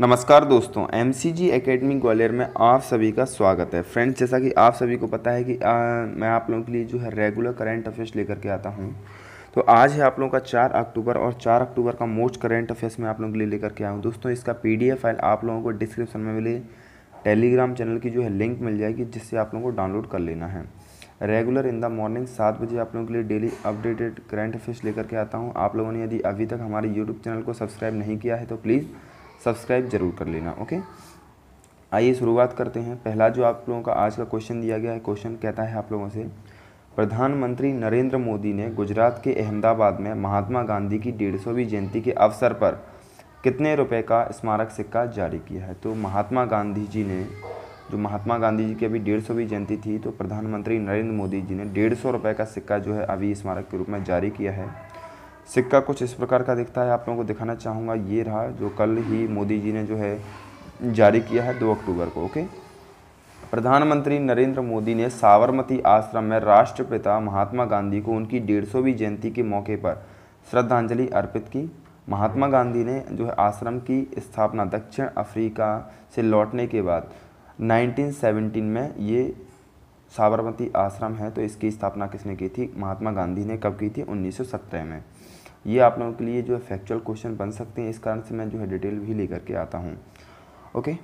नमस्कार दोस्तों M C G academy Gwalior में आप सभी का स्वागत है फ्रेंड्स जैसा कि आप सभी को पता है कि आ, मैं आप लोगों के लिए जो है रेगुलर करंट अफेयर्स लेकर के आता हूँ तो आज है आप लोगों का चार अक्टूबर और चार अक्टूबर का मोस्ट करंट अफेयर्स मैं आप लोगों के लिए लेकर के आया हूँ दोस्तों इसका पी फाइल आप लोगों को डिस्क्रिप्शन में मिले टेलीग्राम चैनल की जो है लिंक मिल जाएगी जिससे आप लोगों को डाउनलोड कर लेना है रेगुलर इन द मॉर्निंग सात बजे आप लोगों के लिए डेली अपडेटेड करंट अफेयर्स लेकर के आता हूँ आप लोगों ने यदि अभी तक हमारे यूट्यूब चैनल को सब्सक्राइब नहीं किया है तो प्लीज़ सब्सक्राइब जरूर कर लेना ओके आइए शुरुआत करते हैं पहला जो आप लोगों का आज का क्वेश्चन दिया गया है क्वेश्चन कहता है आप लोगों से प्रधानमंत्री नरेंद्र मोदी ने गुजरात के अहमदाबाद में महात्मा गांधी की डेढ़ जयंती के अवसर पर कितने रुपए का स्मारक सिक्का जारी किया है तो महात्मा गांधी जी ने जो महात्मा गांधी जी की अभी डेढ़ सौवीं जयंती थी तो प्रधानमंत्री नरेंद्र मोदी जी ने डेढ़ सौ रुपये का सिक्का जो है अभी स्मारक के रूप में जारी किया है सिक्का कुछ इस प्रकार का दिखता है आप लोगों को दिखाना चाहूँगा ये रहा जो कल ही मोदी जी ने जो है जारी किया है दो अक्टूबर को ओके प्रधानमंत्री नरेंद्र मोदी ने साबरमती आश्रम में राष्ट्रपिता महात्मा गांधी को उनकी डेढ़ सौवीं जयंती के मौके पर श्रद्धांजलि अर्पित की महात्मा गांधी ने जो है आश्रम की स्थापना दक्षिण अफ्रीका से लौटने के बाद 1917 में ये साबरमती आश्रम है तो इसकी स्थापना किसने की थी महात्मा गांधी ने कब की थी 1917 में ये आप लोगों के लिए जो है फैक्चुअल क्वेश्चन बन सकते हैं इस कारण से मैं जो है डिटेल भी लेकर के आता हूँ ओके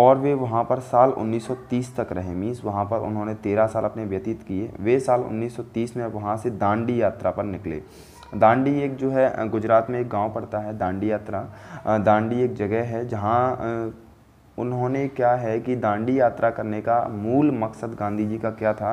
और वे वहाँ पर साल 1930 तक रहे मीन्स वहाँ पर उन्होंने 13 साल अपने व्यतीत किए वे साल 1930 में वहाँ से दांडी यात्रा पर निकले दांडी एक जो है गुजरात में एक गांव पड़ता है दांडी यात्रा दांडी एक जगह है जहाँ उन्होंने क्या है कि दांडी यात्रा करने का मूल मकसद गांधी जी का क्या था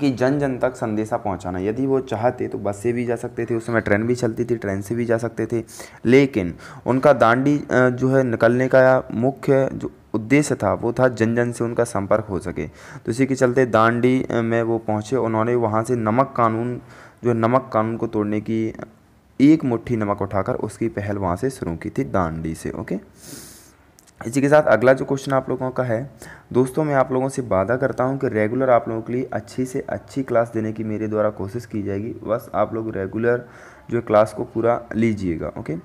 कि जन जन तक संदेशा पहुंचाना यदि वो चाहते तो बस से भी जा सकते थे उस समय ट्रेन भी चलती थी ट्रेन से भी जा सकते थे लेकिन उनका दांडी जो है निकलने का मुख्य जो उद्देश्य था वो था जन जन से उनका संपर्क हो सके तो इसी के चलते दांडी में वो पहुँचे उन्होंने वहाँ से नमक कानून जो नमक कानून को तोड़ने की एक मुट्ठी नमक उठाकर उसकी पहल वहाँ से शुरू की थी दांडी से ओके इसी के साथ अगला जो क्वेश्चन आप लोगों का है दोस्तों मैं आप लोगों से वादा करता हूं कि रेगुलर आप लोगों के लिए अच्छी से अच्छी क्लास देने की मेरे द्वारा कोशिश की जाएगी बस आप लोग रेगुलर जो क्लास को पूरा लीजिएगा ओके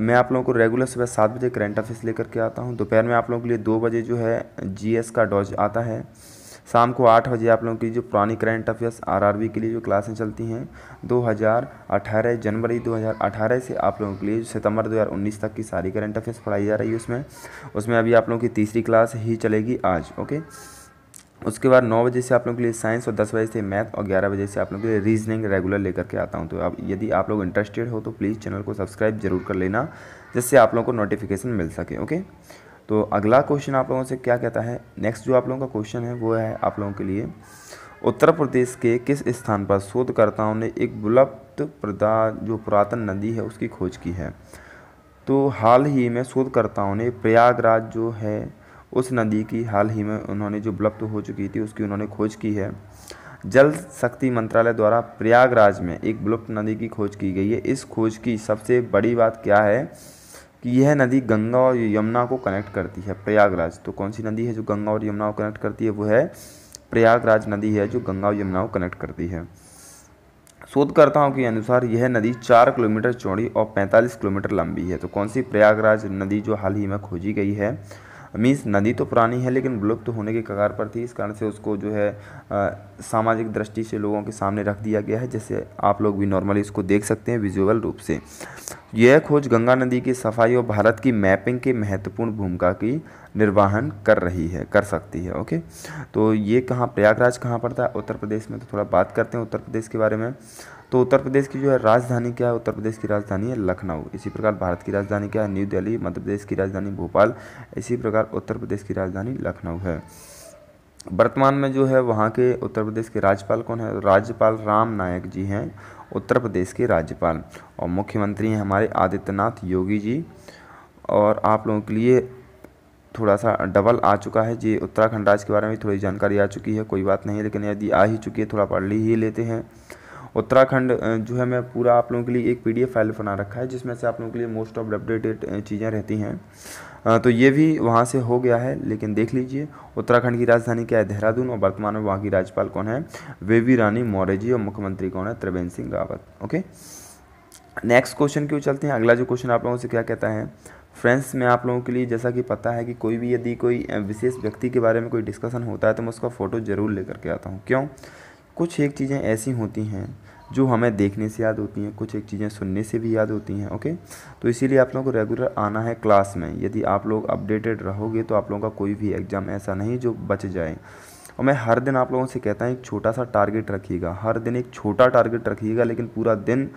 मैं आप लोगों को रेगुलर सुबह सात बजे करंट अफेयर्स लेकर के आता हूँ दोपहर में आप लोगों के लिए दो बजे जो है जी का डॉज आता है शाम को आठ बजे आप लोगों की जो पुरानी करंट अफेयर्स आरआरबी के लिए जो क्लासें चलती हैं 2018 जनवरी 2018 से आप लोगों के लिए सितंबर 2019 तक की सारी करंट अफेयर्स पढ़ाई जा रही है उसमें उसमें अभी आप लोगों की तीसरी क्लास ही चलेगी आज ओके उसके बाद नौ बजे से आप लोगों के लिए साइंस और दस बजे से मैथ और ग्यारह बजे से आप लोगों के लिए रीजनिंग रेगुलर लेकर के आता हूँ तो आप यदि आप लोग इंटरेस्टेड हो तो प्लीज़ चैनल को सब्सक्राइब जरूर कर लेना जिससे आप लोगों को नोटिफिकेशन मिल सके ओके तो अगला क्वेश्चन आप लोगों से क्या कहता है नेक्स्ट जो आप लोगों का क्वेश्चन है वो है आप लोगों के लिए उत्तर प्रदेश के किस स्थान पर शोधकर्ताओं ने एक बुलप्त प्रदा जो पुरातन नदी है उसकी खोज की है तो हाल ही में शोधकर्ताओं ने प्रयागराज जो है उस नदी की हाल ही में उन्होंने जो बुलप्त हो चुकी थी उसकी उन्होंने खोज की है जल शक्ति मंत्रालय द्वारा प्रयागराज में एक बुलप्त नदी की खोज की गई है इस खोज की सबसे बड़ी बात क्या है कि यह नदी गंगा और यमुना को कनेक्ट करती है प्रयागराज तो कौन सी नदी है जो गंगा और यमुना को कनेक्ट करती है वो है प्रयागराज नदी है जो गंगा और यमुना को कनेक्ट करती है शोधकर्ताओं के अनुसार यह नदी चार किलोमीटर चौड़ी और पैंतालीस किलोमीटर लंबी है तो कौन सी प्रयागराज नदी जो हाल ही में खोजी गई है मीन्स नदी तो पुरानी है लेकिन विलुप्त तो होने के कगार पर थी इस कारण से उसको जो है सामाजिक दृष्टि से लोगों के सामने रख दिया गया है जैसे आप लोग भी नॉर्मली इसको देख सकते हैं विजुअल रूप से यह खोज गंगा नदी की सफाई और भारत की मैपिंग के महत्वपूर्ण भूमिका की निर्वाहन कर रही है कर सकती है ओके तो ये कहाँ प्रयागराज कहाँ पड़ता है उत्तर प्रदेश में तो थोड़ा बात करते हैं उत्तर प्रदेश के बारे में तो उत्तर प्रदेश की जो है राजधानी क्या है उत्तर प्रदेश की राजधानी है लखनऊ इसी प्रकार भारत की राजधानी क्या है न्यू दिल्ली मध्य प्रदेश की राजधानी भोपाल इसी प्रकार उत्तर प्रदेश की राजधानी लखनऊ है वर्तमान में जो है वहाँ के उत्तर प्रदेश के राज्यपाल कौन है राज्यपाल राम नायक जी हैं उत्तर प्रदेश के राज्यपाल और मुख्यमंत्री हैं हमारे आदित्यनाथ योगी जी और आप लोगों के लिए थोड़ा सा डबल आ चुका है जी उत्तराखंड राज्य के बारे में थोड़ी जानकारी आ चुकी है कोई बात नहीं लेकिन यदि आ ही चुकी है थोड़ा पढ़ ली ही लेते हैं उत्तराखंड जो है मैं पूरा आप लोगों के लिए एक पीडीएफ फाइल बना रखा है जिसमें से आप लोगों के लिए मोस्ट ऑफ अपडेटेड चीज़ें रहती हैं तो ये भी वहाँ से हो गया है लेकिन देख लीजिए उत्तराखंड की राजधानी क्या है देहरादून और वर्तमान में वहाँ की राज्यपाल कौन है वेवी रानी मौर्य जी और मुख्यमंत्री कौन है Trivendra Singh Rawat okay next question क्यों चलते हैं अगला जो क्वेश्चन आप लोगों से क्या कहता है फ्रेंड्स मैं आप लोगों के लिए जैसा कि पता है कि कोई भी यदि कोई विशेष व्यक्ति के बारे में कोई डिस्कशन होता है तो मैं उसका फ़ोटो ज़रूर लेकर के आता हूँ क्यों कुछ एक चीज़ें ऐसी होती हैं जो हमें देखने से याद होती हैं कुछ एक चीज़ें सुनने से भी याद होती हैं ओके तो इसीलिए आप लोगों को रेगुलर आना है क्लास में यदि आप लोग अपडेटेड रहोगे तो आप लोगों का कोई भी एग्ज़ाम ऐसा नहीं जो बच जाए और मैं हर दिन आप लोगों से कहता हूँ एक छोटा सा टारगेट रखिएगा हर दिन एक छोटा टारगेट रखिएगा लेकिन पूरा दिन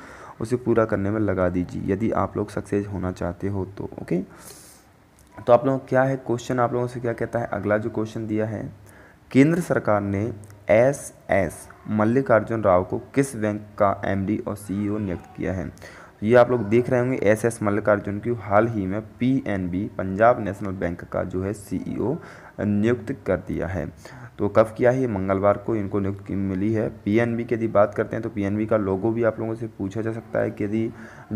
उसे पूरा करने में लगा दीजिए यदि आप लोग सक्सेस होना चाहते हो तो ओके तो आप लोगों क्या है क्वेश्चन आप लोगों से क्या कहता है अगला जो क्वेश्चन दिया है केंद्र सरकार ने एस एस मल्लिकार्जुन राव को किस बैंक का एमडी और सीईओ नियुक्त किया है ये आप लोग देख रहे होंगे एस एस मल्लिकार्जुन की हाल ही में पीएनबी पंजाब नेशनल बैंक का जो है सीईओ नियुक्त कर दिया है तो कब किया है मंगलवार को इनको नियुक्ति मिली है पीएनबी के यदि बात करते हैं तो पीएनबी का लोगो भी आप लोगों से पूछा जा सकता है कि यदि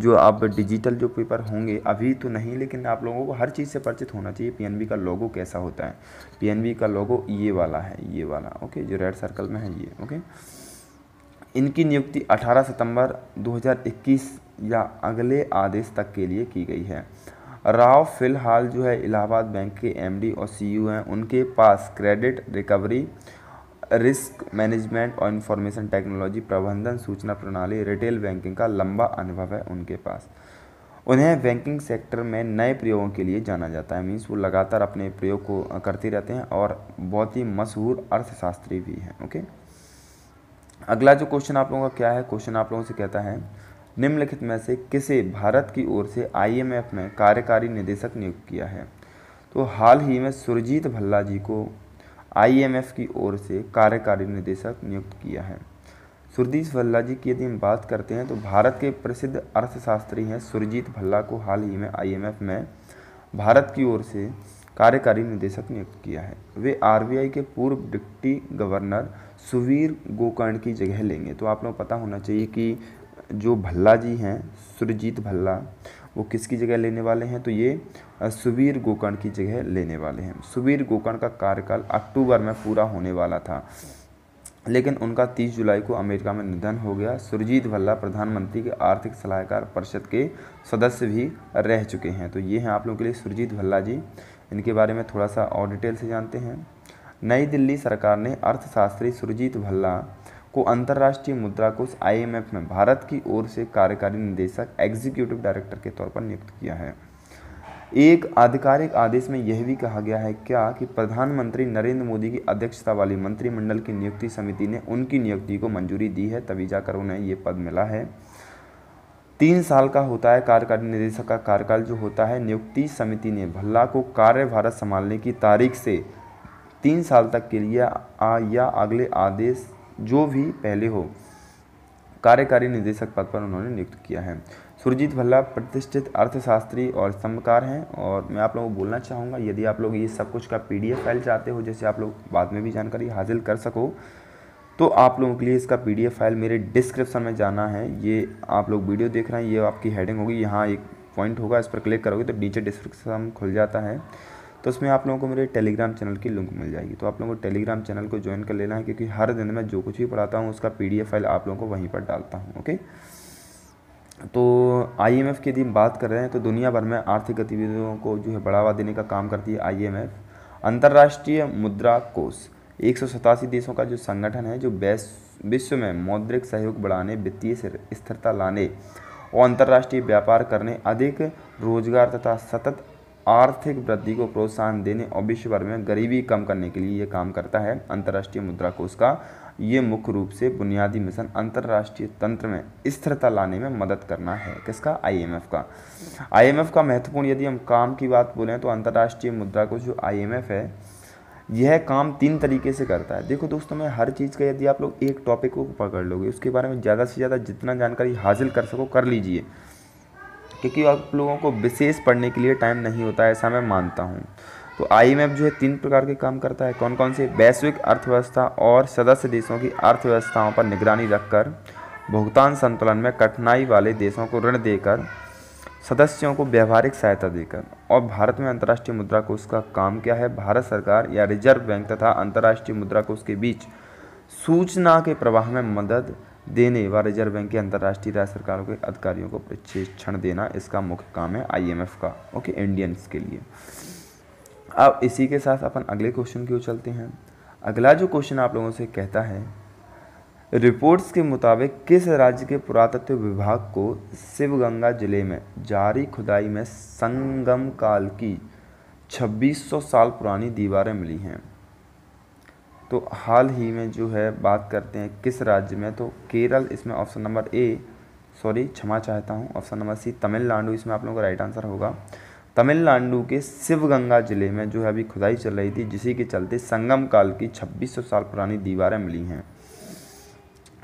जो आप डिजिटल जो पेपर होंगे अभी तो नहीं लेकिन आप लोगों को हर चीज़ से परिचित होना चाहिए पीएनबी का लोगो कैसा होता है पीएनबी का लोगो ये वाला है ये वाला ओके जो रेड सर्कल में है ये ओके इनकी नियुक्ति अठारह सितम्बर दो या अगले आदेश तक के लिए की गई है राव फ़िलहाल जो है इलाहाबाद बैंक के एमडी और सीईओ e हैं उनके पास क्रेडिट रिकवरी रिस्क मैनेजमेंट और इन्फॉर्मेशन टेक्नोलॉजी प्रबंधन सूचना प्रणाली रिटेल बैंकिंग का लंबा अनुभव है उनके पास उन्हें बैंकिंग सेक्टर में नए प्रयोगों के लिए जाना जाता है मीन्स वो लगातार अपने प्रयोग को करते रहते हैं और बहुत ही मशहूर अर्थशास्त्री भी हैं ओके अगला जो क्वेश्चन आप लोगों का क्या है क्वेश्चन आप लोगों से कहता है निम्नलिखित में से किसे भारत की ओर से आईएमएफ में कार्यकारी निदेशक नियुक्त किया है तो हाल ही में सुरजीत भल्ला जी को आईएमएफ की ओर से कार्यकारी निदेशक नियुक्त किया है सुरजीत भल्ला जी की यदि हम बात करते हैं तो भारत के प्रसिद्ध अर्थशास्त्री हैं सुरजीत भल्ला को हाल ही में आईएमएफ में भारत की ओर से कार्यकारी निदेशक नियुक्त किया है वे आरबीआई के पूर्व डिप्टी गवर्नर सुवीर गोकर्ण की जगह लेंगे तो आप लोग पता होना चाहिए कि जो भल्ला जी हैं सुरजीत भल्ला वो किसकी जगह लेने वाले हैं तो ये सुबीर गोकर्ण की जगह लेने वाले हैं सुबीर गोकर्ण का कार्यकाल अक्टूबर में पूरा होने वाला था लेकिन उनका 30 जुलाई को अमेरिका में निधन हो गया सुरजीत भल्ला प्रधानमंत्री के आर्थिक सलाहकार परिषद के सदस्य भी रह चुके हैं तो ये हैं आप लोगों के लिए सुरजीत भल्ला जी इनके बारे में थोड़ा सा और डिटेल से जानते हैं नई दिल्ली सरकार ने अर्थशास्त्री सुरजीत भल्ला को अंतर्राष्ट्रीय मुद्रा कोष आईएमएफ में भारत की ओर से कार्यकारी निदेशक एग्जीक्यूटिव डायरेक्टर के तौर पर नियुक्त किया है एक आधिकारिक आदेश में यह भी कहा गया है क्या कि प्रधानमंत्री नरेंद्र मोदी की अध्यक्षता वाली मंत्रिमंडल की नियुक्ति समिति ने उनकी नियुक्ति को मंजूरी दी है तभी जाकर उन्हें ये पद मिला है तीन साल का होता है कार्यकारी निदेशक का कार्यकाल जो होता है नियुक्ति समिति ने भल्ला को भारत संभालने की तारीख से तीन साल तक के लिए आ, या अगले आदेश जो भी पहले हो कार्यकारी निदेशक पद पर उन्होंने नियुक्त किया है सुरजीत भल्ला प्रतिष्ठित अर्थशास्त्री और स्तंभकार हैं और मैं आप लोगों को बोलना चाहूँगा यदि आप लोग ये सब कुछ का पीडीएफ फाइल चाहते हो जैसे आप लोग बाद में भी जानकारी हासिल कर सको तो आप लोगों के लिए इसका पीडीएफ फाइल मेरे डिस्क्रिप्शन में जाना है ये आप लोग वीडियो देख रहे हैं ये आपकी हेडिंग होगी यहाँ एक पॉइंट होगा इस पर क्लिक करोगे तो नीचे डिस्क्रिप्शन खुल जाता है तो उसमें आप लोगों को मेरे टेलीग्राम चैनल की लिंक मिल जाएगी तो आप लोगों को टेलीग्राम चैनल को ज्वाइन कर लेना है क्योंकि हर दिन मैं जो कुछ भी पढ़ाता हूँ उसका पी फाइल आप लोगों को वहीं पर डालता हूँ ओके तो आईएमएफ की यदि हम बात कर रहे हैं तो दुनिया भर में आर्थिक गतिविधियों को जो है बढ़ावा देने का काम करती है आईएमएफ अंतर्राष्ट्रीय मुद्रा कोष एक देशों का जो संगठन है जो विश्व में मौद्रिक सहयोग बढ़ाने वित्तीय स्थिरता लाने और अंतर्राष्ट्रीय व्यापार करने अधिक रोजगार तथा सतत आर्थिक वृद्धि को प्रोत्साहन देने और विश्व भर में गरीबी कम करने के लिए ये काम करता है अंतर्राष्ट्रीय मुद्रा कोष का ये मुख्य रूप से बुनियादी मिशन अंतर्राष्ट्रीय तंत्र में स्थिरता लाने में मदद करना है किसका आईएमएफ का आईएमएफ का महत्वपूर्ण यदि हम काम की बात बोलें तो अंतर्राष्ट्रीय मुद्रा कोष जो आईएमएफ है यह काम तीन तरीके से करता है देखो दोस्तों मैं हर चीज़ का यदि आप लोग एक टॉपिक को पकड़ लोगे उसके बारे में ज़्यादा से ज़्यादा जितना जानकारी हासिल कर सको कर लीजिए क्योंकि आप लोगों को विशेष पढ़ने के लिए टाइम नहीं होता है ऐसा मैं मानता हूँ तो आई जो है तीन प्रकार के काम करता है कौन कौन से वैश्विक अर्थव्यवस्था और सदस्य देशों की अर्थव्यवस्थाओं पर निगरानी रखकर भुगतान संतुलन में कठिनाई वाले देशों को ऋण देकर सदस्यों को व्यवहारिक सहायता देकर और भारत में अंतर्राष्ट्रीय मुद्रा कोष का काम क्या है भारत सरकार या रिजर्व बैंक तथा अंतर्राष्ट्रीय मुद्रा कोष के बीच सूचना के प्रवाह में मदद देने व रिजर्व बैंक के अंतर्राष्ट्रीय राज्य सरकारों के अधिकारियों को प्रशिक्षण देना इसका मुख्य काम है आईएमएफ का ओके इंडियंस के लिए अब इसी के साथ अपन अगले क्वेश्चन की ओर चलते हैं अगला जो क्वेश्चन आप लोगों से कहता है रिपोर्ट्स के मुताबिक किस राज्य के पुरातत्व विभाग को शिवगंगा जिले में जारी खुदाई में संगम काल की 2600 साल पुरानी दीवारें मिली हैं तो हाल ही में जो है बात करते हैं किस राज्य में तो केरल इसमें ऑप्शन नंबर ए सॉरी क्षमा चाहता हूँ ऑप्शन नंबर सी तमिलनाडु इसमें आप लोगों का राइट आंसर होगा तमिलनाडु के शिवगंगा जिले में जो है अभी खुदाई चल रही थी जिसी के चलते संगम काल की 2600 साल पुरानी दीवारें मिली हैं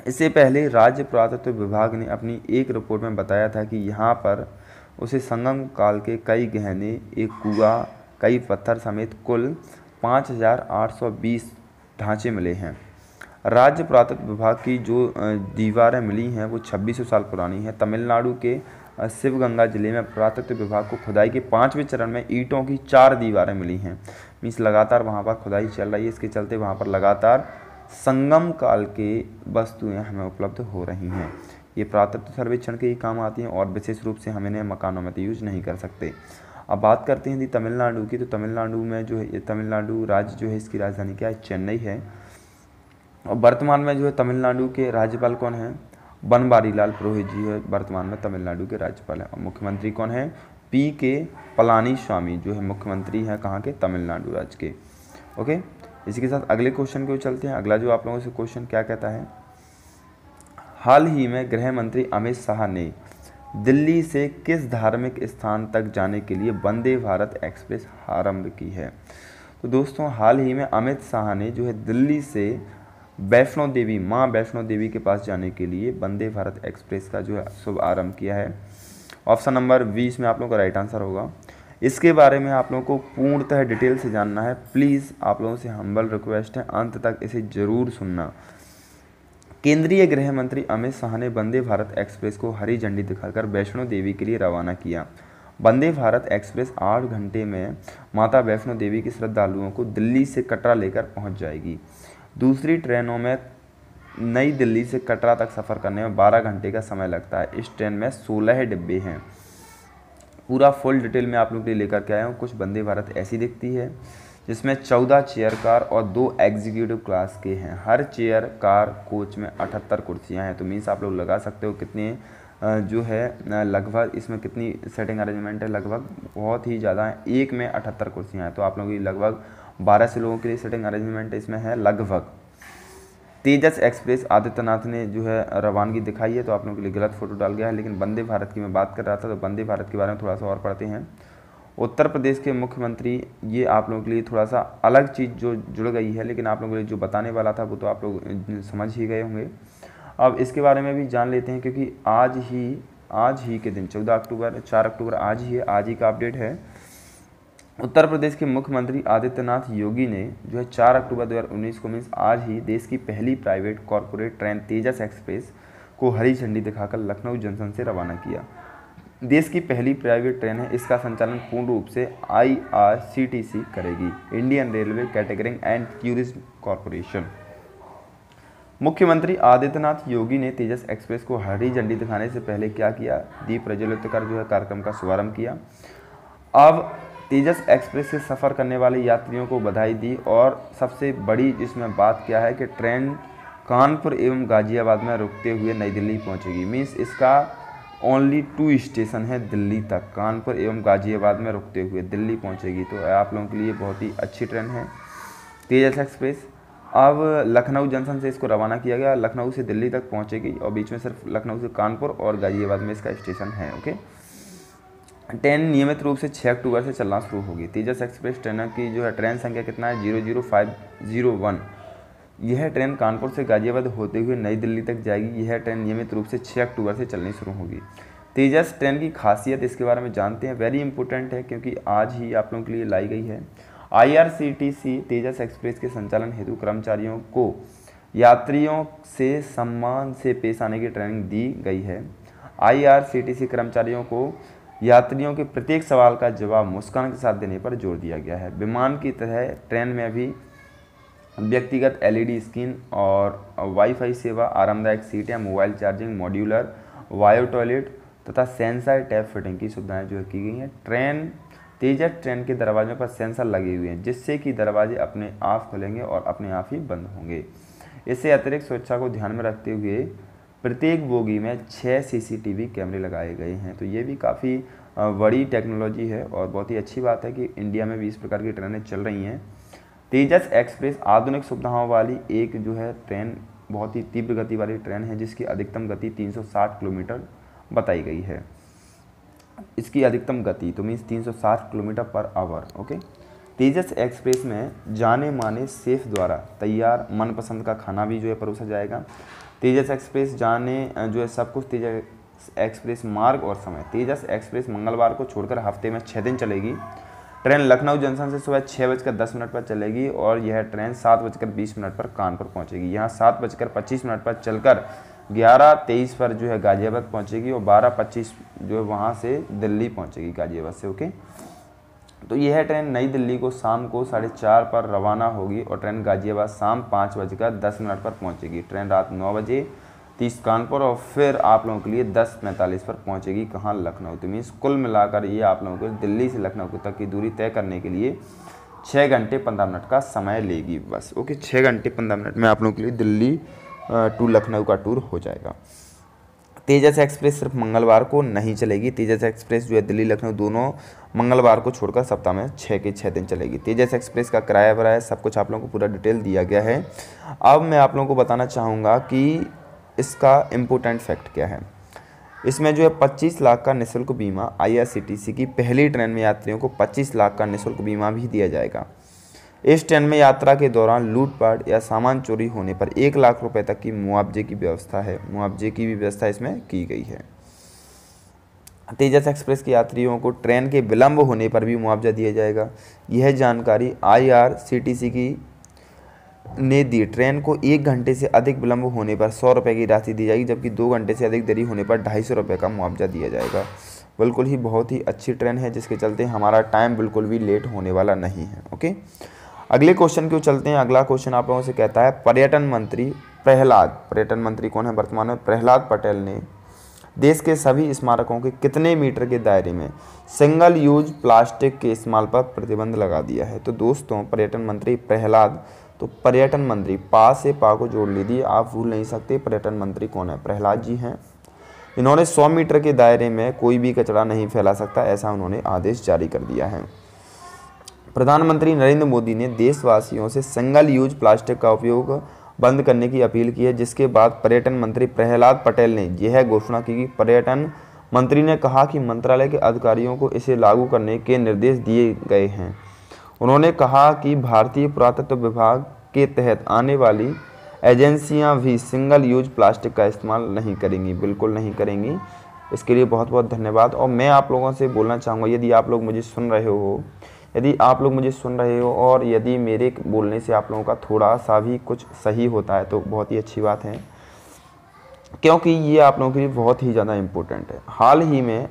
इससे पहले राज्य पुरातत्व विभाग ने अपनी एक रिपोर्ट में बताया था कि यहाँ पर उसे संगम काल के कई गहने एक कुआ कई पत्थर समेत कुल 5820 ढांचे मिले हैं राज्य पुरातत्व विभाग की जो दीवारें मिली हैं वो 2600 साल पुरानी हैं तमिलनाडु के शिवगंगा जिले में पुरातत्व विभाग को खुदाई के पाँचवें चरण में ईंटों की चार दीवारें मिली हैं मीन्स लगातार वहाँ पर खुदाई चल रही है इसके चलते वहाँ पर लगातार संगम काल के वस्तुएँ हमें उपलब्ध हो रही हैं ये पुरातत्व सर्वेक्षण के ही काम आती हैं और विशेष रूप से हम इन्हें मकानों में तो यूज नहीं कर सकते अब बात करते हैं यदि तमिलनाडु की तो तमिलनाडु में जो है तमिलनाडु राज्य जो है इसकी राजधानी क्या है चेन्नई है और वर्तमान में जो है तमिलनाडु के राज्यपाल कौन है बनवारी लाल पुरोहित जी है वर्तमान में तमिलनाडु के राज्यपाल हैं और मुख्यमंत्री कौन है पी के पलानी स्वामी जो है मुख्यमंत्री हैं कहाँ के तमिलनाडु राज्य के ओके इसी के साथ अगले क्वेश्चन को चलते हैं अगला जो आप लोगों से क्वेश्चन क्या कहता है हाल ही में गृह मंत्री अमित शाह ने दिल्ली से किस धार्मिक स्थान तक जाने के लिए वंदे भारत एक्सप्रेस आरंभ की है तो दोस्तों हाल ही में अमित शाह ने जो है दिल्ली से वैष्णो देवी माँ वैष्णो देवी के पास जाने के लिए वंदे भारत एक्सप्रेस का जो है शुभ आरम्भ किया है ऑप्शन नंबर बीस में आप लोगों का राइट आंसर होगा इसके बारे में आप लोगों को पूर्णतः डिटेल से जानना है प्लीज़ आप लोगों से हम्बल रिक्वेस्ट है अंत तक इसे ज़रूर सुनना केंद्रीय गृह मंत्री अमित शाह ने वंदे भारत एक्सप्रेस को हरी झंडी दिखाकर वैष्णो देवी के लिए रवाना किया वंदे भारत एक्सप्रेस आठ घंटे में माता वैष्णो देवी के श्रद्धालुओं को दिल्ली से कटरा लेकर पहुंच जाएगी दूसरी ट्रेनों में नई दिल्ली से कटरा तक सफ़र करने में 12 घंटे का समय लगता है इस ट्रेन में 16 डिब्बे हैं पूरा फुल डिटेल में आप लोग के लिए लेकर के आया हूँ कुछ वंदे भारत ऐसी दिखती है जिसमें चौदह चेयर कार और दो एग्जीक्यूटिव क्लास के हैं हर चेयर कार कोच में अठहत्तर कुर्सियां हैं तो मीन्स आप लोग लगा सकते हो कितने जो है लगभग इसमें कितनी सेटिंग अरेंजमेंट है लगभग बहुत ही ज़्यादा है एक में अठहत्तर कुर्सियाँ हैं तो आप लोगों की लगभग बारह से लोगों के लिए सेटिंग अरेंजमेंट इसमें है लगभग तेजस एक्सप्रेस आदित्यनाथ ने जो है रवानगी दिखाई है तो आप लोगों के लिए गलत फोटो डाल गया है लेकिन वंदे भारत की मैं बात कर रहा था तो वंदे भारत के बारे में थोड़ा सा और पढ़ते हैं उत्तर प्रदेश के मुख्यमंत्री ये आप लोगों के लिए थोड़ा सा अलग चीज़ जो जुड़ गई है लेकिन आप लोगों के लिए जो बताने वाला था वो तो आप लोग समझ ही गए होंगे अब इसके बारे में भी जान लेते हैं क्योंकि आज ही आज ही के दिन चौदह अक्टूबर चार अक्टूबर आज ही है आज ही का अपडेट है उत्तर प्रदेश के मुख्यमंत्री आदित्यनाथ योगी ने जो है चार अक्टूबर 2019 को मीन्स आज ही देश की पहली private corporate train Tejas express को हरी झंडी दिखाकर लखनऊ जंक्शन से रवाना किया देश की पहली प्राइवेट ट्रेन है इसका संचालन पूर्ण रूप से आईआरसीटीसी करेगी Indian railway catering and tourism corporation मुख्यमंत्री आदित्यनाथ योगी ने तेजस एक्सप्रेस को हरी झंडी दिखाने से पहले क्या किया दीप प्रज्वलित कर जो है कार्यक्रम का शुभारंभ किया अब तेजस एक्सप्रेस से सफ़र करने वाले यात्रियों को बधाई दी और सबसे बड़ी इसमें बात क्या है कि ट्रेन कानपुर एवं गाज़ियाबाद में रुकते हुए नई दिल्ली पहुंचेगी मीन्स इसका ओनली टू स्टेशन है दिल्ली तक कानपुर एवं गाजियाबाद में रुकते हुए दिल्ली पहुंचेगी तो आप लोगों के लिए बहुत ही अच्छी ट्रेन है तेजस एक्सप्रेस अब लखनऊ जंक्शन से इसको रवाना किया गया लखनऊ से दिल्ली तक पहुंचेगी और बीच में सिर्फ लखनऊ से कानपुर और गाजियाबाद में इसका स्टेशन है ओके ट्रेन नियमित रूप से छः अक्टूबर से चलना शुरू होगी तेजस एक्सप्रेस ट्रेनों की जो है ट्रेन संख्या कितना है zero zero five zero one यह ट्रेन कानपुर से गाजियाबाद होते हुए नई दिल्ली तक जाएगी यह ट्रेन नियमित रूप से 6 अक्टूबर से चलनी शुरू होगी तेजस ट्रेन की खासियत इसके बारे में जानते हैं वेरी इंपॉर्टेंट है क्योंकि आज ही आप लोगों के लिए लाई गई है आईआरसीटीसी तेजस एक्सप्रेस के संचालन हेतु कर्मचारियों को यात्रियों से सम्मान से पेश आने की ट्रेनिंग दी गई है आई कर्मचारियों को यात्रियों के प्रत्येक सवाल का जवाब मुस्कान के साथ देने पर जोर दिया गया है विमान की तरह ट्रेन में भी व्यक्तिगत एलईडी स्क्रीन और वाईफाई सेवा आरामदायक सीटें mobile charging modular bio toilet तथा सेंसर टैप फिटिंग की सुविधाएं जो है की गई हैं ट्रेन तेजस ट्रेन के दरवाजों पर सेंसर लगे हुए हैं जिससे कि दरवाजे अपने आप खुलेंगे और अपने आप ही बंद होंगे इससे अतिरिक्त सुरक्षा को ध्यान में रखते हुए प्रत्येक बोगी में छः सीसीटीवी कैमरे लगाए गए हैं तो ये भी काफ़ी बड़ी टेक्नोलॉजी है और बहुत ही अच्छी बात है कि इंडिया में भी इस प्रकार की ट्रेनें चल रही हैं तेजस एक्सप्रेस आधुनिक सुविधाओं वाली एक जो है ट्रेन बहुत ही तीव्र गति वाली ट्रेन है जिसकी अधिकतम गति 360 किलोमीटर बताई गई है इसकी अधिकतम गति तो means 360 kilometre per hour okay Tejas express में जाने माने सेफ द्वारा तैयार मनपसंद का खाना भी जो है परोसा जाएगा तेजस एक्सप्रेस जाने जो है सब कुछ तेजस एक्सप्रेस मार्ग और समय तेजस एक्सप्रेस मंगलवार को छोड़कर हफ्ते में छः दिन चलेगी ट्रेन लखनऊ जंक्शन से सुबह छः बजकर दस मिनट पर चलेगी और यह ट्रेन सात बजकर बीस मिनट पर कानपुर पहुंचेगी यहाँ सात बजकर पच्चीस मिनट पर चलकर ग्यारह तेईस पर जो है गाज़ियाबाद पहुंचेगी और बारह पच्चीस जो है वहाँ से दिल्ली पहुंचेगी गाज़ियाबाद से ओके तो यह ट्रेन नई दिल्ली को शाम को साढ़े चार पर रवाना होगी और ट्रेन गाज़ियाबाद शाम पाँच बजकर दस मिनट पर पहुँचेगी ट्रेन रात नौ बजे तीस कानपुर और फिर आप लोगों के लिए दस पैंतालीस पर पहुंचेगी कहाँ लखनऊ तो मीन्स कुल मिलाकर ये आप लोगों को दिल्ली से लखनऊ तक की दूरी तय करने के लिए छः घंटे पंद्रह मिनट का समय लेगी बस ओके छः घंटे पंद्रह मिनट में आप लोगों के लिए दिल्ली टू लखनऊ का टूर हो जाएगा तेजस एक्सप्रेस सिर्फ मंगलवार को नहीं चलेगी तेजस एक्सप्रेस जो है दिल्ली लखनऊ दोनों मंगलवार को छोड़कर सप्ताह में छः के छः दिन चलेगी तेजस एक्सप्रेस का किराया वराया सब कुछ आप लोगों को पूरा डिटेल दिया गया है अब मैं आप लोगों को बताना चाहूँगा कि इसका इम्पोर्टेंट फैक्ट क्या है इसमें जो है पच्चीस लाख का निःशुल्क बीमा आई की पहली ट्रेन में यात्रियों को पच्चीस लाख का निःशुल्क बीमा भी दिया जाएगा इस ट्रेन में यात्रा के दौरान लूटपाट या सामान चोरी होने पर एक लाख रुपए तक की मुआवजे की व्यवस्था है मुआवजे की भी व्यवस्था इसमें की गई है तेजस एक्सप्रेस के यात्रियों को ट्रेन के विलंब होने पर भी मुआवजा दिया जाएगा यह जानकारी आईआरसीटीसी की ने दी ट्रेन को एक घंटे से अधिक विलंब होने पर सौ रुपये की राशि दी जाएगी जबकि दो घंटे से अधिक देरी होने पर ढाई सौ रुपये का मुआवजा दिया जाएगा बिल्कुल ही बहुत ही अच्छी ट्रेन है जिसके चलते हमारा टाइम बिल्कुल भी लेट होने वाला नहीं है ओके अगले क्वेश्चन क्यों चलते हैं अगला क्वेश्चन आप लोगों से कहता है पर्यटन मंत्री प्रहलाद पर्यटन मंत्री कौन है वर्तमान में प्रहलाद पटेल ने देश के सभी स्मारकों के कितने मीटर के दायरे में सिंगल यूज प्लास्टिक के इस्तेमाल पर प्रतिबंध लगा दिया है तो दोस्तों पर्यटन मंत्री प्रहलाद तो पर्यटन मंत्री पा से पा को जोड़ लीजिए आप भूल नहीं सकते पर्यटन मंत्री कौन है प्रहलाद जी हैं इन्होंने 100 मीटर के दायरे में कोई भी कचरा नहीं फैला सकता ऐसा उन्होंने आदेश जारी कर दिया है प्रधानमंत्री नरेंद्र मोदी ने देशवासियों से सिंगल यूज प्लास्टिक का उपयोग बंद करने की अपील की है जिसके बाद पर्यटन मंत्री प्रहलाद पटेल ने यह घोषणा की कि पर्यटन मंत्री ने कहा कि मंत्रालय के अधिकारियों को इसे लागू करने के निर्देश दिए गए हैं उन्होंने कहा कि भारतीय पुरातत्व विभाग के तहत आने वाली एजेंसियां भी सिंगल यूज प्लास्टिक का इस्तेमाल नहीं करेंगी बिल्कुल नहीं करेंगी इसके लिए बहुत बहुत धन्यवाद और मैं आप लोगों से बोलना चाहूँगा यदि आप लोग मुझे सुन रहे हो यदि आप लोग मुझे सुन रहे हो और यदि मेरे बोलने से आप लोगों का थोड़ा सा भी कुछ सही होता है तो बहुत ही अच्छी बात है क्योंकि ये आप लोगों के लिए बहुत ही ज़्यादा इम्पोर्टेंट है हाल ही में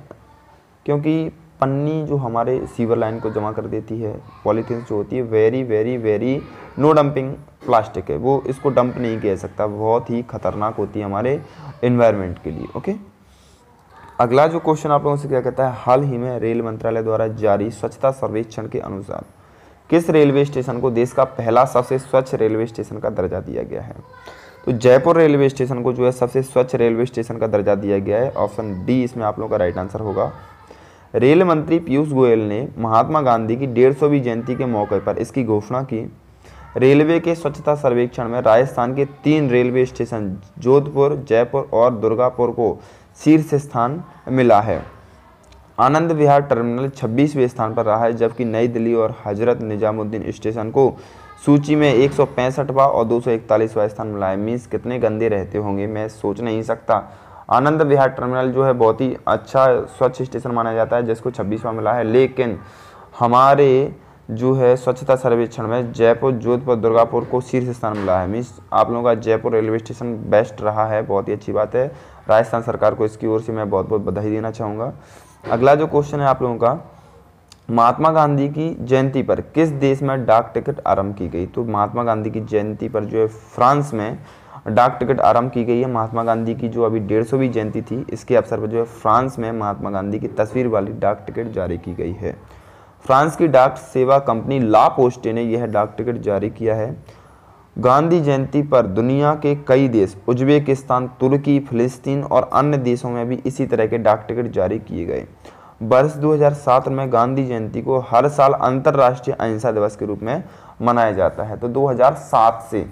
क्योंकि पन्नी जो हमारे सीवर लाइन को जमा कर देती है पॉलीथीन जो होती है very very very no dumping plastic है वो इसको डंप नहीं किया सकता बहुत ही खतरनाक होती है हमारे इन्वायरमेंट के लिए ओके अगला जो क्वेश्चन आप लोगों से क्या कहता है हाल ही में रेल मंत्रालय द्वारा जारी स्वच्छता सर्वेक्षण के अनुसार किस रेलवे स्टेशन को देश का पहला सबसे स्वच्छ रेलवे स्टेशन का दर्जा दिया गया है तो जयपुर रेलवे स्टेशन को जो है सबसे स्वच्छ रेलवे स्टेशन का दर्जा दिया गया है ऑप्शन डी इसमें आप लोगों का राइट आंसर होगा रेल मंत्री पीयूष गोयल ने महात्मा गांधी की डेढ़ सौवीं जयंती के मौके पर इसकी घोषणा की रेलवे के स्वच्छता सर्वेक्षण में राजस्थान के तीन रेलवे स्टेशन जोधपुर जयपुर और दुर्गापुर को शीर्ष स्थान मिला है आनंद विहार टर्मिनल 26वें स्थान पर रहा है जबकि नई दिल्ली और हजरत निजामुद्दीन स्टेशन को सूची में एक सौ और दो सौ स्थान मिला है मीन्स कितने गंदे रहते होंगे मैं सोच नहीं सकता आनंद विहार टर्मिनल जो है बहुत ही अच्छा स्वच्छ स्टेशन माना जाता है जिसको छब्बीसवां मिला है लेकिन हमारे जो है स्वच्छता सर्वेक्षण में जयपुर जोधपुर दुर्गापुर को शीर्ष स्थान मिला है मीन्स आप लोगों का जयपुर रेलवे स्टेशन बेस्ट रहा है बहुत ही अच्छी बात है राजस्थान सरकार को इसकी ओर से मैं बहुत बहुत बधाई देना चाहूँगा अगला जो क्वेश्चन है आप लोगों का महात्मा गांधी की जयंती पर किस देश में डाक टिकट आरंभ की गई तो महात्मा गांधी की जयंती पर जो है फ्रांस में डाक टिकट आरंभ की गई है महात्मा गांधी की जो अभी डेढ़ सौवीं जयंती थी इसके अवसर पर जो है फ्रांस में महात्मा गांधी की तस्वीर वाली डाक टिकट जारी की गई है फ्रांस की डाक सेवा कंपनी ला पोस्टे ने यह डाक टिकट जारी किया है गांधी जयंती पर दुनिया के कई देश उज्बेकिस्तान तुर्की फिलिस्तीन और अन्य देशों में भी इसी तरह के डाक टिकट जारी किए गए वर्ष 2007 में गांधी जयंती को हर साल अंतर्राष्ट्रीय अहिंसा दिवस के रूप में मनाया जाता है तो 2007 से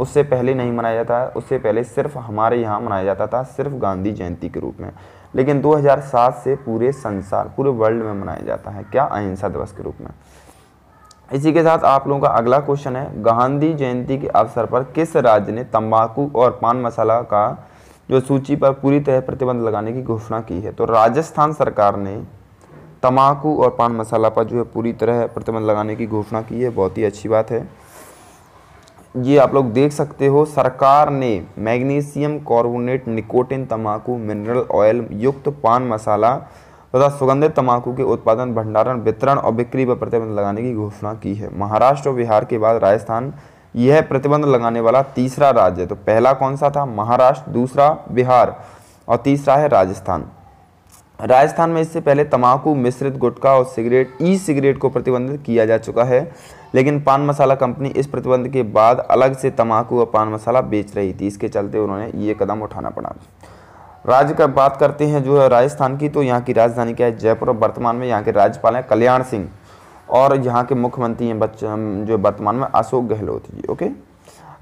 उससे पहले नहीं मनाया जाता है उससे पहले सिर्फ हमारे यहाँ मनाया जाता था सिर्फ गांधी जयंती के रूप में लेकिन 2007 से पूरे संसार पूरे वर्ल्ड में मनाया जाता है क्या अहिंसा दिवस के रूप में इसी के साथ आप लोगों का अगला क्वेश्चन है गांधी जयंती के अवसर पर किस राज्य ने तंबाकू और पान मसाला का जो सूची पर पूरी तरह प्रतिबंध लगाने की घोषणा की है तो राजस्थान सरकार ने तम्बाकू और पान मसाला पर जो है पूरी तरह प्रतिबंध लगाने की घोषणा की है बहुत ही अच्छी बात है ये आप लोग देख सकते हो सरकार ने मैग्नीशियम कार्बोनेट निकोटिन तंबाकू मिनरल ऑयल युक्त पान मसाला तथा सुगंधित तंबाकू के उत्पादन भंडारण वितरण और बिक्री पर प्रतिबंध लगाने की घोषणा की है महाराष्ट्र और बिहार के बाद राजस्थान यह प्रतिबंध लगाने वाला तीसरा राज्य है तो पहला कौन सा था महाराष्ट्र दूसरा बिहार और तीसरा है राजस्थान राजस्थान में इससे पहले तंबाकू मिश्रित गुटखा और सिगरेट ई सिगरेट को प्रतिबंधित किया जा चुका है लेकिन पान मसाला कंपनी इस प्रतिबंध के बाद अलग से तंबाकू और पान मसाला बेच रही थी इसके चलते उन्होंने ये कदम उठाना पड़ा राज्य का बात करते हैं जो है राजस्थान की तो यहाँ की राजधानी क्या है जयपुर और वर्तमान में यहाँ के राज्यपाल हैं कल्याण सिंह और यहाँ के मुख्यमंत्री हैं बच्च जो वर्तमान में अशोक गहलोत जी ओके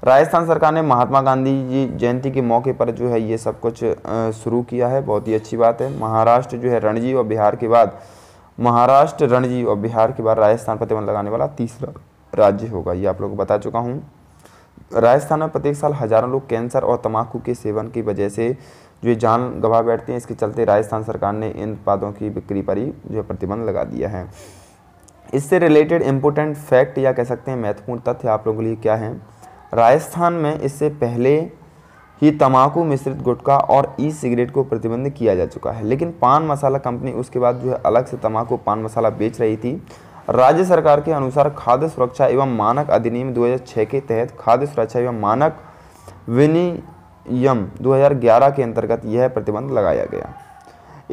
राजस्थान सरकार ने महात्मा गांधी जी जयंती के मौके पर जो है ये सब कुछ शुरू किया है बहुत ही अच्छी बात है महाराष्ट्र जो है रणजी और बिहार के बाद महाराष्ट्र रणजी और बिहार के बाद राजस्थान प्रतिबंध लगाने वाला तीसरा राज्य होगा ये आप लोग को बता चुका हूँ राजस्थान में प्रत्येक साल हजारों लोग कैंसर और तम्बाकू के सेवन की वजह से जो जान गवा बैठते हैं इसके चलते राजस्थान सरकार ने इन उत्पादों की बिक्री पर ही जो है प्रतिबंध लगा दिया है इससे रिलेटेड इम्पोर्टेंट फैक्ट या कह सकते हैं महत्वपूर्ण तथ्य आप लोगों के लिए क्या है राजस्थान में इससे पहले ही तंबाकू मिश्रित गुटखा और ई सिगरेट को प्रतिबंध किया जा चुका है लेकिन पान मसाला कंपनी उसके बाद जो है अलग से तंबाकू पान मसाला बेच रही थी राज्य सरकार के अनुसार खाद्य सुरक्षा एवं मानक अधिनियम 2006 के तहत खाद्य सुरक्षा एवं मानक विनियम 2011 के अंतर्गत यह प्रतिबंध लगाया गया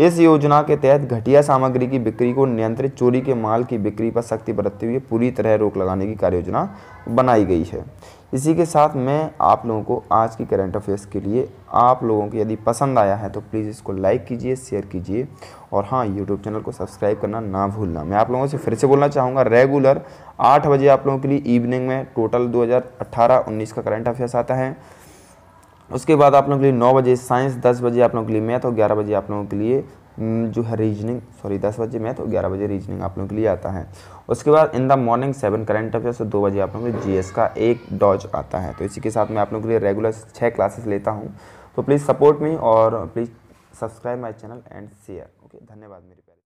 इस योजना के तहत घटिया सामग्री की बिक्री को नियंत्रित चोरी के माल की बिक्री पर सख्ती बरतते हुए पूरी तरह रोक लगाने की कार्य योजना बनाई गई है इसी के साथ मैं आप लोगों को आज की करंट अफेयर्स के लिए आप लोगों को यदि पसंद आया है तो प्लीज़ इसको लाइक कीजिए शेयर कीजिए और हाँ यूट्यूब चैनल को सब्सक्राइब करना ना भूलना मैं आप लोगों से फिर से बोलना चाहूँगा रेगुलर आठ बजे आप लोगों के लिए इवनिंग में टोटल 2018-19 का करंट अफेयर्स आता है उसके बाद आप लोगों के लिए नौ बजे साइंस दस बजे आप लोगों के लिए मैथ और तो ग्यारह बजे आप लोगों के लिए हम्म, जो है रीजनिंग सॉरी दस बजे मैथ और ग्यारह बजे रीजनिंग आप लोगों के लिए आता है उसके बाद in the morning seven current affair से दो बजे आप लोगों के जी का एक डॉज आता है तो इसी के साथ मैं आप लोगों के लिए रेगुलर छः क्लासेस लेता हूँ तो प्लीज़ सपोर्ट मी और please subscribe my channel and share okay धन्यवाद मेरे